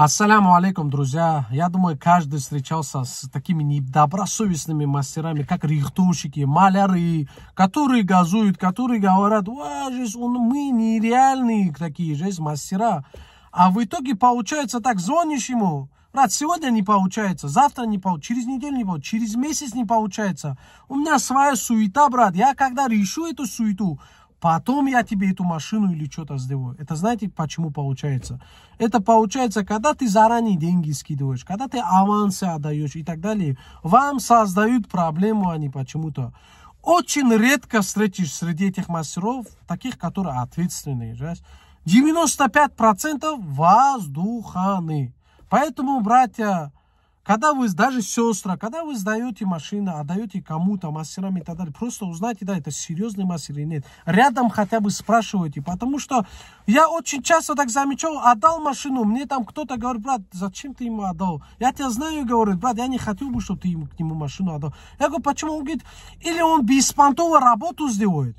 Ассаляму алейкум, друзья. Я думаю, каждый встречался с такими недобросовестными мастерами, как рихтовщики, маляры, которые газуют, которые говорят, «Ва, жесть, он, мы нереальные такие, жесть, мастера». А в итоге получается так, звонишь ему, брат, сегодня не получается, завтра не получается, через неделю не получается, через месяц не получается. У меня своя суета, брат, я когда решу эту суету, Потом я тебе эту машину или что-то сделаю. Это знаете, почему получается? Это получается, когда ты заранее деньги скидываешь, когда ты авансы отдаешь и так далее. Вам создают проблему они а почему-то. Очень редко встретишь среди этих мастеров таких, которые ответственные. Знаешь, 95% воздуханы. Поэтому, братья, когда вы даже сестра, когда вы сдаете машину, отдаете кому-то, мастерам и так далее, просто узнайте, да, это серьезный мастер или нет. Рядом хотя бы спрашивайте, потому что я очень часто так замечал, отдал машину, мне там кто-то говорит, брат, зачем ты ему отдал? Я тебя знаю, говорит, брат, я не хотел бы, чтобы ты ему, к нему машину отдал. Я говорю, почему? Он говорит, или он беспонтово работу сделает,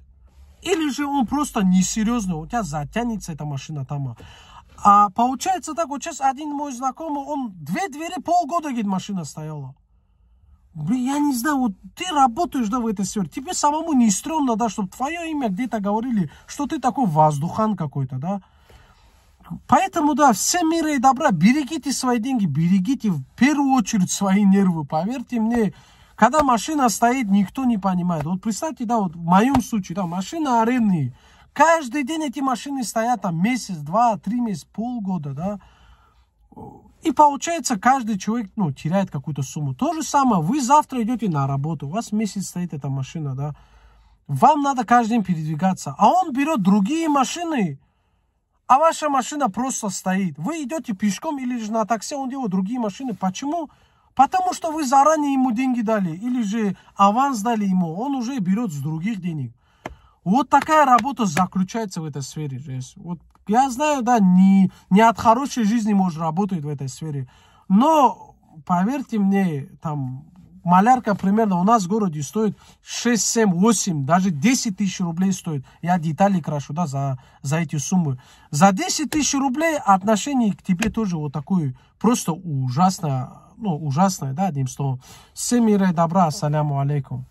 или же он просто несерьезный, у тебя затянется эта машина там. А получается так, вот сейчас один мой знакомый, он две двери полгода, говорит, машина стояла. Блин, я не знаю, вот ты работаешь, да, в этой сфере, тебе самому не стрёмно, да, чтобы твое имя где-то говорили, что ты такой воздухан какой-то, да. Поэтому, да, все мира и добра, берегите свои деньги, берегите в первую очередь свои нервы, поверьте мне, когда машина стоит, никто не понимает. Вот представьте, да, вот в моем случае, да, машина арендная, Каждый день эти машины стоят там месяц, два, три месяца, полгода, да. И получается, каждый человек, ну, теряет какую-то сумму. То же самое, вы завтра идете на работу, у вас месяц стоит эта машина, да. Вам надо каждый день передвигаться. А он берет другие машины, а ваша машина просто стоит. Вы идете пешком или же на такси, он делает другие машины. Почему? Потому что вы заранее ему деньги дали, или же аванс дали ему, он уже берет с других денег. Вот такая работа заключается в этой сфере. Вот я знаю, да, не, не от хорошей жизни может работать в этой сфере. Но, поверьте мне, там, малярка примерно у нас в городе стоит 6, 7, 8, даже 10 тысяч рублей стоит. Я детали крашу, да, за, за эти суммы. За 10 тысяч рублей отношение к тебе тоже вот такое просто ужасно, ну, ужасное, да, одним словом. Всем мира и добра, ассаляму алейкум.